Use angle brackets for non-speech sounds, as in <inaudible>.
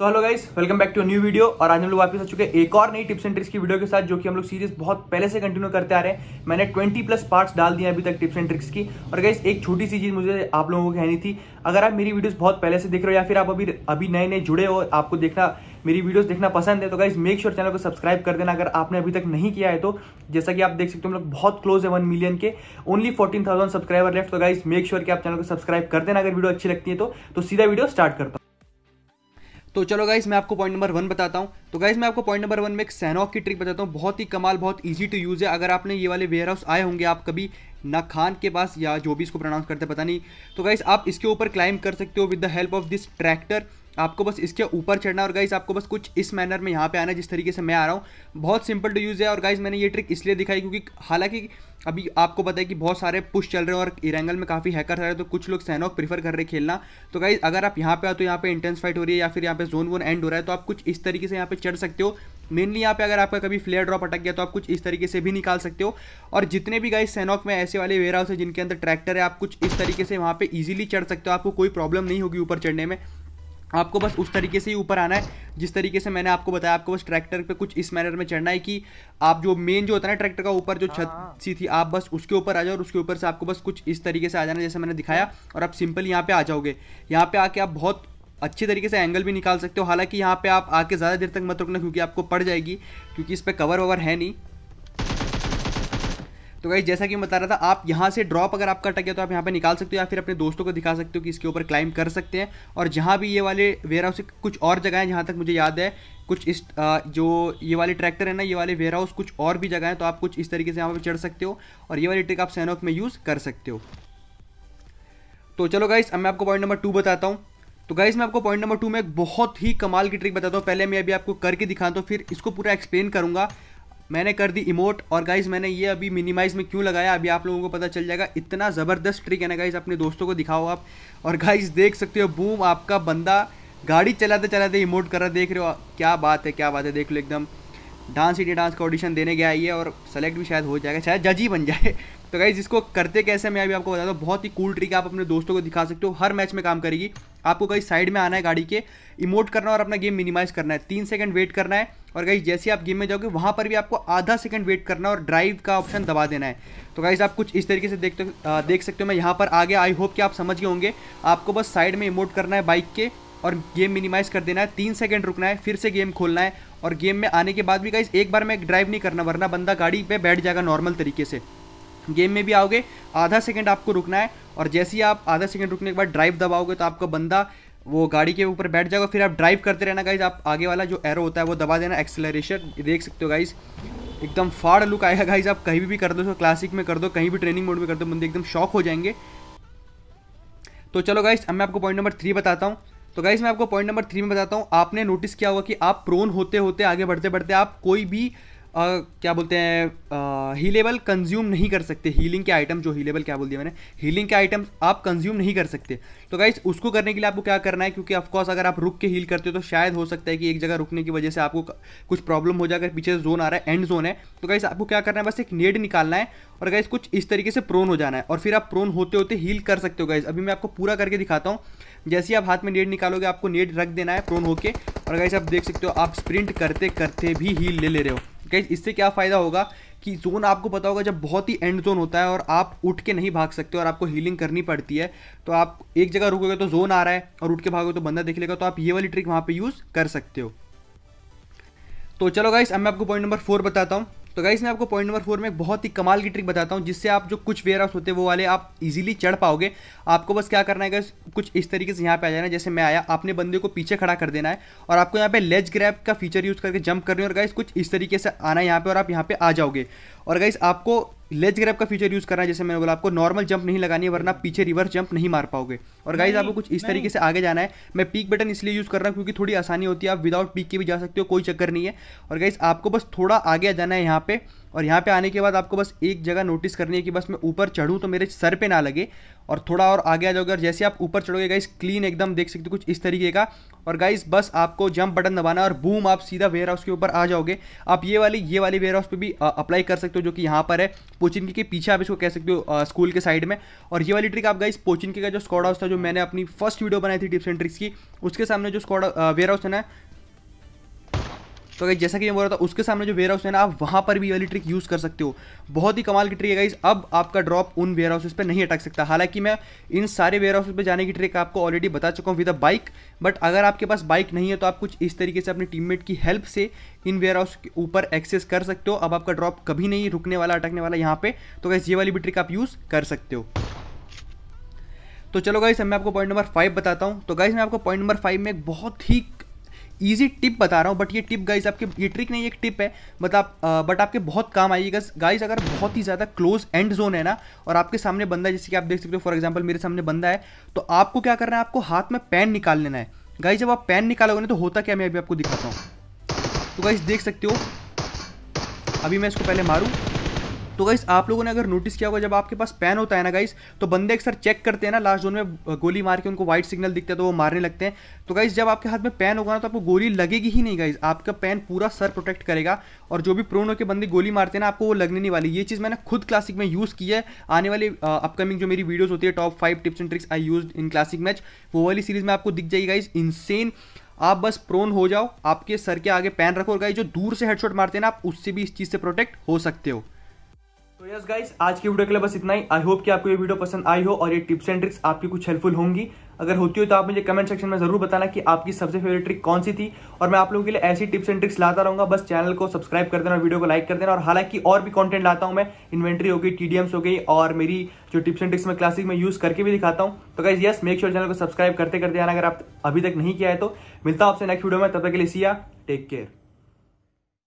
तो hello guys welcome back to new video और आज हम लोग वापस आ चुके हैं एक और नई टिप्स एंड ट्रिक्स की वीडियो के साथ जो कि हम लोग सीरीज बहुत पहले से कंटिन्यू करते आ रहे हैं मैंने 20 प्लस पार्ट्स डाल दिए अभी तक टिप्स एंड ट्रिक्स की और गाइस एक छोटी सी चीज मुझे आप लोगों को कहनी थी अगर आप मेरी वीडियोज बहुत पहले से देख रहे हो या फिर आप अभी अभी नए नए जुड़े हो आपको देखना मेरी वीडियोस देखना पसंद है तो गाइज मेक श्योर चैनल को सब्सक्राइब कर देना अगर आपने अभी तक नहीं किया है तो जैसा कि आप देख सकते हो हम लोग बहुत क्लोज है वन मिलियन के only fourteen thousand subscriber left तो गाइज मेक श्योर कि आप चैनल को सब्सक्राइब कर देना अगर वीडियो अच्छी लगती है तो, तो सीधा वीडियो स्टार्ट करता तो चलो गाइस मैं आपको पॉइंट नंबर वन बताता हूँ तो गाइस मैं आपको पॉइंट नंबर वन में एक सैनॉक की ट्रिक बताता हूँ बहुत ही कमाल बहुत इजी टू यूज़ है अगर आपने ये वाले वेयर हाउस आए होंगे आप कभी ना खान के पास या जो भी इसको प्रोनाउंस करते पता नहीं तो गाइस आप इसके ऊपर क्लाइंब कर सकते हो with the help of this tractor आपको बस इसके ऊपर चढ़ना और गाइज आपको बस कुछ इस मैनर में यहाँ पे आना जिस तरीके से मैं आ रहा हूँ बहुत सिंपल टू यूज़ है और गाइज मैंने ये ट्रिक इसलिए दिखाई क्योंकि हालांकि अभी आपको पता है कि बहुत सारे पुश चल रहे हैं और इरेंगल में काफ़ी हैकर हैं तो कुछ लोग सैनॉक प्रीफर कर रहे खेलना तो गाइज अगर आप यहाँ पे आ तो यहाँ पे इंटेंस फाइट हो रही है या फिर यहाँ पे जोन वोन एंड हो रहा है तो आप कुछ इस तरीके से यहाँ पे चढ़ सकते हो मेनली यहाँ पे अगर आपका कभी फ्लेयर ड्रॉप अटक गया तो आप कुछ इस तरीके से भी निकाल सकते हो और जितने भी गाइज सैनॉक में ऐसे वाले वेयर हाउस है जिनके अंदर ट्रैक्टर है आप कुछ इस तरीके से वहाँ पर ईजिली चढ़ सकते हो आपको कोई प्रॉब्लम नहीं होगी ऊपर चढ़ने में आपको बस उस तरीके से ही ऊपर आना है जिस तरीके से मैंने आपको बताया आपको बस ट्रैक्टर पे कुछ इस मैनर में चढ़ना है कि आप जो मेन जो होता है ना ट्रैक्टर का ऊपर जो छत हाँ, हाँ। सी थी आप बस उसके ऊपर आ जाओ और उसके ऊपर से आपको बस कुछ इस तरीके से आ जाना जैसे मैंने दिखाया और आप सिंपल यहाँ पे आ जाओगे यहाँ पे आके आप बहुत अच्छे तरीके से एंगल भी निकाल सकते हो हालांकि यहाँ पे आप आके ज़्यादा देर तक मत रुकना क्योंकि आपको पड़ जाएगी क्योंकि इस पर कवर ववर है नहीं तो गाइज जैसा कि मैं बता रहा था आप यहाँ से ड्रॉप अगर आपका टक गया तो आप यहाँ पे निकाल सकते हो या फिर अपने दोस्तों को दिखा सकते हो कि इसके ऊपर क्लाइम कर सकते हैं और जहाँ भी ये वाले वेयर हाउस कुछ और जगह है जहाँ तक मुझे याद है कुछ इस जो ये वाले ट्रैक्टर है ना ये वाले वेयर हाउस कुछ और भी जगह है तो आप कुछ इस तरीके से यहाँ पर चढ़ सकते हो और ये वाली ट्रिक आप सैन में यूज़ कर सकते हो तो चलो गाइस अब मैं आपको पॉइंट नंबर टू बताता हूँ तो गाइज मैं आपको पॉइंट नंबर टू में एक बहुत ही कमाल की ट्रिक बताता हूँ पहले मैं अभी आपको करके दिखाता हूँ फिर इसको पूरा एक्सप्लेन करूँगा मैंने कर दी इमोट और गाइज मैंने ये अभी मिनिमाइज में क्यों लगाया अभी आप लोगों को पता चल जाएगा इतना ज़बरदस्त ट्रिक है ना गाइज अपने दोस्तों को दिखाओ आप और गाइज देख सकते हो बूम आपका बंदा गाड़ी चलाते चलाते इमोट कर रहा देख रहे हो क्या बात है क्या बात है देख लो एकदम डांस इंडिया डांस का ऑडिशन देने गया है और सेलेक्ट भी शायद हो जाएगा शायद जज ही बन जाए <laughs> तो गाइज इसको करते कैसे मैं अभी आपको बता दूँ बहुत ही कूल ट्रिक आप अपने दोस्तों को दिखा सकते हो हर मैच में काम करेगी आपको कहीं साइड में आना है गाड़ी के इमोट करना और अपना गेम मिनिमाइज करना है तीन सेकंड वेट करना है और गाइज जैसे ही आप गेम में जाओगे वहाँ पर भी आपको आधा सेकंड वेट करना है और ड्राइव का ऑप्शन दबा देना है तो गाइज आप कुछ इस तरीके से देखते देख सकते हो मैं यहाँ पर आ गया आई होप कि आप समझ गए होंगे आपको बस साइड में इमोट करना है बाइक के और गेम मिनिमाइज़ कर देना है तीन सेकेंड रुकना है फिर से गेम खोलना है और गेम में आने के बाद भी गाइज एक बार में ड्राइव नहीं करना वरना बंदा गाड़ी पे बैठ जाएगा नॉर्मल तरीके से गेम में भी आओगे आधा सेकेंड आपको रुकना है और जैसे ही आप आधा सेकेंड रुकने के बाद ड्राइव दबाओगे तो आपका बंदा वो गाड़ी के ऊपर बैठ जाएगा फिर आप ड्राइव करते रहना गाइज आप आगे वाला जो एरो होता है वो दबा देना एक्सेलरेशन देख सकते हो गाइज एकदम फाड़ लुक आएगा गाइज आप कहीं भी कर दो क्लासिक में कर दो कहीं भी ट्रेनिंग मोड में कर दो बंदे एकदम शॉक हो जाएंगे तो चलो गाइज अब मैं आपको पॉइंट नंबर थ्री बताता हूँ तो गाइस मैं आपको पॉइंट नंबर थ्री में बताता हूँ आपने नोटिस किया होगा कि आप प्रोन होते होते आगे बढ़ते बढ़ते आप कोई भी आ, क्या बोलते हैं हीलेबल कंज्यूम नहीं कर सकते हीलिंग के आइटम जो हीलेबल क्या बोल दिया मैंने हीलिंग के आइटम आप कंज्यूम नहीं कर सकते तो गाइज उसको करने के लिए आपको क्या करना है क्योंकि ऑफकोर्स अगर आप रुक के हील करते हो तो शायद हो सकता है कि एक जगह रुकने की वजह से आपको कुछ प्रॉब्लम हो जाए अगर पीछे जोन आ रहा है एंड जोन है तो गाइज आपको क्या करना है बस एक नेड निकालना है और गाइज कुछ इस तरीके से प्रोन हो जाना है और फिर आप प्रोन होते होते हील कर सकते हो गाइज अभी मैं आपको पूरा करके दिखाता हूँ जैसे ही आप हाथ में नेड निकालोगे आपको नेड रख देना है प्रोन होकर और गाइज आप देख सकते हो आप स्प्रिंट करते करते भी हील ले ले रहे हो गैस इससे क्या फ़ायदा होगा कि जोन आपको पता होगा जब बहुत ही एंड जोन होता है और आप उठ के नहीं भाग सकते और आपको हीलिंग करनी पड़ती है तो आप एक जगह रुकोगे तो जोन आ रहा है और उठ के भागोगे तो बंदा देख लेगा तो आप ये वाली ट्रिक वहाँ पर यूज़ कर सकते हो तो चलो गाइस अब मैं आपको पॉइंट नंबर फोर बताता हूँ तो गाइस मैं आपको पॉइंट नंबर फोर में एक बहुत ही कमाल की ट्रिक बताता हूँ जिससे आप जो कुछ वेयर हाउस होते हैं वो वाले आप इजीली चढ़ पाओगे आपको बस क्या करना है गाइस कुछ इस तरीके से यहाँ पे आ जाना है जैसे मैं आया आपने बंदे को पीछे खड़ा कर देना है और आपको यहाँ पे लेज ग्रैप का फीचर यूज़ करके जंप करनी है और गाइस कुछ इस तरीके से आना है यहाँ पर और आप यहाँ पे आ जाओगे और गाइस आपको लेज ग्रैप का फीचर यूज़ करना है जैसे मैंने बोला आपको नॉर्मल जंप नहीं लगानी है वरना पीछे रिवर्स जंप नहीं मार पाओगे और गाइज आपको कुछ इस तरीके से आगे जाना है मैं पीक बटन इसलिए यूज़ कर रहा हूँ क्योंकि थोड़ी आसानी होती है आप विदाउट पीक के भी जा सकते हो कोई चक्कर नहीं है और गाइज आपको बस थोड़ा आगे जाना है यहाँ पे और यहाँ पे आने के बाद आपको बस एक जगह नोटिस करनी है कि बस मैं ऊपर चढ़ूँ तो मेरे सर पे ना लगे और थोड़ा और आगे आ जाओगे और जैसे आप ऊपर चढ़ोगे गाइस क्लीन एकदम देख सकते हो कुछ इस तरीके का और गाइस बस आपको जंप बटन दबाना और बूम आप सीधा वेयर हाउस के ऊपर आ जाओगे आप ये वाली ये वाली वेयर हाउस पर भी अप्लाई कर सकते हो जो कि यहाँ पर है पोचिनकी के पीछे आप इसको कह सकते हो स्कूल के साइड में और ये वाली ट्रिक आप गाइस पोचिनकी का जो स्कॉड हाउस था जो मैंने अपनी फर्स्ट वीडियो बनाई थी टिप्स एंड ट्रिक्स की उसके सामने जो स्कॉड वेयर हाउस है ना तो अगर जैसा कि मैं बोल रहा था उसके सामने जो वेयर हाउस है ना आप वहाँ पर भी वाली ट्रिक यूज़ कर सकते हो बहुत ही कमाल की ट्रिक है गाइज अब आपका ड्रॉप उन वेयर हाउसेज पर नहीं अटक सकता हालांकि मैं इन सारे वेयर हाउसेज पर जाने की ट्रिक आपको ऑलरेडी बता चुका हूँ विद अ बाइक बट अगर आपके पास बाइक नहीं है तो आप कुछ इस तरीके से अपने टीममेट की हेल्प से इन वेयर हाउस के ऊपर एक्सेस कर सकते हो अब आपका ड्रॉप कभी नहीं रुकने वाला अटकने वाला यहाँ पे तो गाइज ये वाली भी ट्रिक आप यूज़ कर सकते हो तो चलो गाइस मैं आपको पॉइंट नंबर फाइव बताता हूँ तो गाइस मैं आपको पॉइंट नंबर फाइव में एक बहुत ही ईजी टिप बता रहा हूँ बट ये टिप गाइज आपके ये ट्रिक नहीं एक टिप है बट आप बट आपके बहुत काम आइएगा गाइज अगर बहुत ही ज़्यादा क्लोज एंड जोन है ना और आपके सामने बंदा है जैसे कि आप देख सकते हो फॉर एग्जाम्पल मेरे सामने बंदा है तो आपको क्या करना है आपको हाथ में पैन निकाल लेना है गाइज जब आप पैन निकालोगे ना तो होता क्या मैं अभी आपको दिखाता हूँ तो गाइज देख सकते हो अभी मैं इसको पहले मारूँ तो गाइस आप लोगों ने अगर नोटिस किया होगा जब आपके पास पैन होता है ना गाइस तो बंदे अक्सर चेक करते हैं ना लास्ट जोन में गोली मार के उनको व्हाइट सिग्नल दिखता है तो वो मारने लगते हैं तो गाइस जब आपके हाथ में पैन होगा ना तो आपको गोली लगेगी ही नहीं गाइस आपका पैन पूरा सर प्रोटेक्ट करेगा और जो भी प्रोन के बंदे गोली मारते हैं ना आपको वो लगने नहीं वाली ये चीज़ मैंने खुद क्लासिक में यूज़ की है आने वाली अपकमिंग जो मेरी वीडियोज़ होती है top five tips and tricks I use in classic match वो वाली सीरीज में आपको दिख जाएगी गाइज इनसेन आप बस प्रोन हो जाओ आपके सर के आगे पैन रखो और गाइज जो दूर से हेडशॉट मारते हैं ना आप उससे भी इस चीज़ से प्रोटेक्ट हो सकते हो तो यस गाइस आज की वीडियो के लिए बस इतना ही आई होप कि आपको ये वीडियो पसंद आई हो और ये टिप्स एंड ट्रिक्स आपकी कुछ हेल्पफुल होंगी अगर होती हो तो आप मुझे कमेंट सेक्शन में जरूर बताना कि आपकी सबसे फेवरेट ट्रिक कौन सी थी और मैं आप लोगों के लिए ऐसी टिप्स एंड ट्रिक्स लाता रहूंगा बस चैनल को सब्सक्राइब कर देना और वीडियो को लाइक कर देना और हालांकि और भी कॉन्टेंट लाता हूं मैं इन्वेंट्री हो गई टीडीएम्स हो गई और मेरी जो टिप्स एंड ट्रिक्स में क्लासिक में यूज करके भी दिखाता हूं तो guys yes make sure channel को सब्सक्राइब करते करते आना अगर आप अभी तक नहीं किया है तो मिलता हूँ आपसे नेक्स्ट वीडियो में तब तक के लिए सिया टेक केयर